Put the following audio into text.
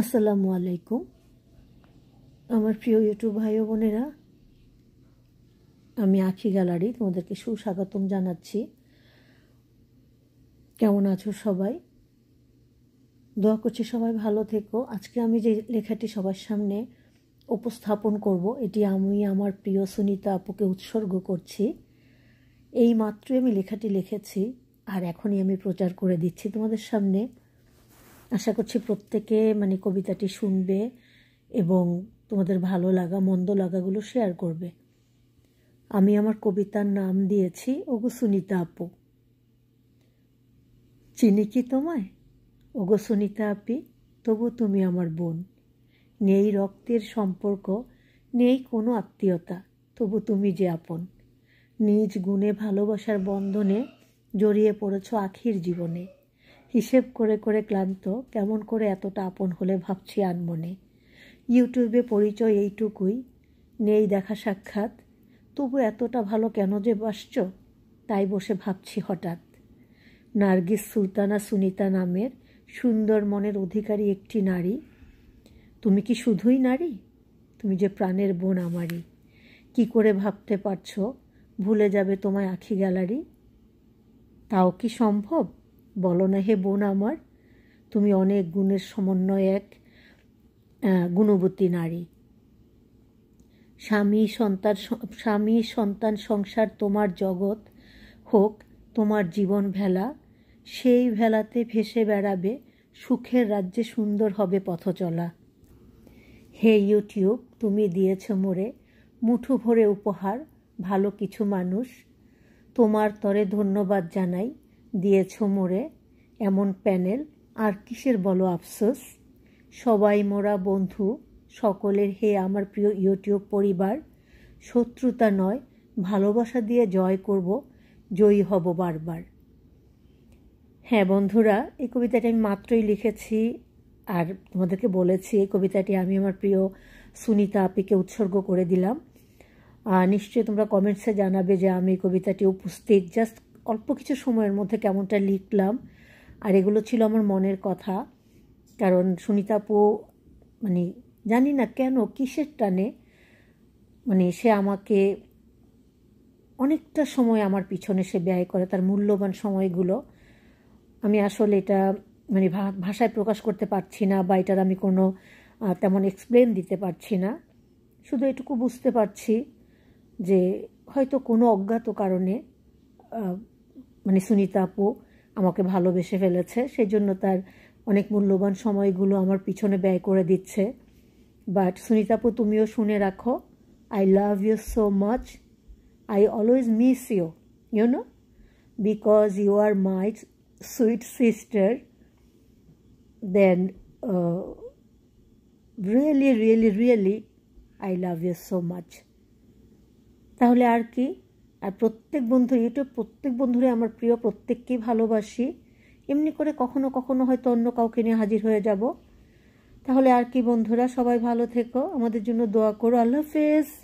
আসসালামু আলাইকুম আমার প্রিয় ইউটিউব ভাই বোনেরা আমি আখি গ্যালারি তোমাদেরকে সুস্বাগতম জানাচ্ছি কেমন আছো সবাই দোয়া করছি সবাই ভালো থেকো আজকে আমি যে লেখাটি সবার সামনে উপস্থাপন করব এটি আমি আমার প্রিয় সুনিতা আপুকে উৎসর্গ করছি এই মাত্রই আমি লেখাটি লিখেছি আর এখনই আমি প্রচার করে দিচ্ছি তোমাদের সামনে আশা করছি প্রত্যেকে মানে কবিতাটি শুনবে এবং তোমাদের ভালো লাগা মন্দ লাগাগুলো শেয়ার করবে আমি আমার কবিতার নাম দিয়েছি ওগো সুনিতা আপু চিনি কি তোমায় ওগো সুনিতা আপি তবু তুমি আমার বোন নেই রক্তের সম্পর্ক নেই কোনো আত্মীয়তা তবু তুমি যে আপন নিজ গুণে ভালোবাসার বন্ধনে জড়িয়ে পড়েছ আখির জীবনে হিসেব করে করে ক্লান্ত কেমন করে এতটা আপন হলে ভাবছি আনমনে ইউটিউবে পরিচয় এইটুকুই নেই দেখা সাক্ষাৎ তবু এতটা ভালো কেন যে বাসছ তাই বসে ভাবছি হঠাৎ নার্গিস সুলতানা সুনিতা নামের সুন্দর মনের অধিকারী একটি নারী তুমি কি শুধুই নারী তুমি যে প্রাণের বোন আমারই কি করে ভাবতে পারছো ভুলে যাবে তোমায় আখি গ্যালারি তাও কি সম্ভব বলো না হে বোন আমার তুমি অনেক গুণের সমন্বয় এক গুণবতী নারী স্বামী সন্তান স্বামী সন্তান সংসার তোমার জগৎ হোক তোমার জীবন ভেলা সেই ভেলাতে ভেসে বেড়াবে সুখের রাজ্যে সুন্দর হবে পথ চলা হে ইউটিউব তুমি দিয়েছ মোরে মুঠো ভরে উপহার ভালো কিছু মানুষ তোমার তরে ধন্যবাদ জানাই দিয়েছ মোরে এমন প্যানেল আর কিসের বলো আফসোস সবাই মোরা বন্ধু সকলের হে আমার প্রিয় ইউটিউব পরিবার শত্রুতা নয় ভালোবাসা দিয়ে জয় করব জয়ী হব বারবার হ্যাঁ বন্ধুরা এই কবিতাটি আমি মাত্রই লিখেছি আর তোমাদেরকে বলেছি এই কবিতাটি আমি আমার প্রিয় সুনিতা আপিকে উৎসর্গ করে দিলাম নিশ্চয়ই তোমরা কমেন্টসে জানাবে যে আমি এই কবিতাটি উপস্থিত জাস্ট অল্প কিছু সময়ের মধ্যে কেমনটা লিখলাম আর এগুলো ছিল আমার মনের কথা কারণ সুনিতা পো মানে জানি না কেন কিসের টানে মানে সে আমাকে অনেকটা সময় আমার পিছনে সে ব্যয় করে তার মূল্যবান সময়গুলো আমি আসলে এটা মানে ভাষায় প্রকাশ করতে পারছি না বা এটার আমি কোনো তেমন এক্সপ্লেন দিতে পারছি না শুধু এটুকু বুঝতে পারছি যে হয়তো কোনো অজ্ঞাত কারণে মানে সুনিতা আপু আমাকে ভালোবেসে ফেলেছে সেই জন্য তার অনেক মূল্যবান সময়গুলো আমার পিছনে ব্যয় করে দিচ্ছে বাট সুনিতাপু তুমিও শুনে রাখো I love you so much I always miss you you know because you are my sweet sister then really really really I love you so much তাহলে আর কি আর প্রত্যেক বন্ধু ইউটিউব প্রত্যেক বন্ধুরে আমার প্রিয় প্রত্যেককেই ভালোবাসি এমনি করে কখনো কখনো হয়তো অন্য কাউকে নিয়ে হাজির হয়ে যাব তাহলে আর কি বন্ধুরা সবাই ভালো থেকো আমাদের জন্য দোয়া করো আল্লাহ হাফেজ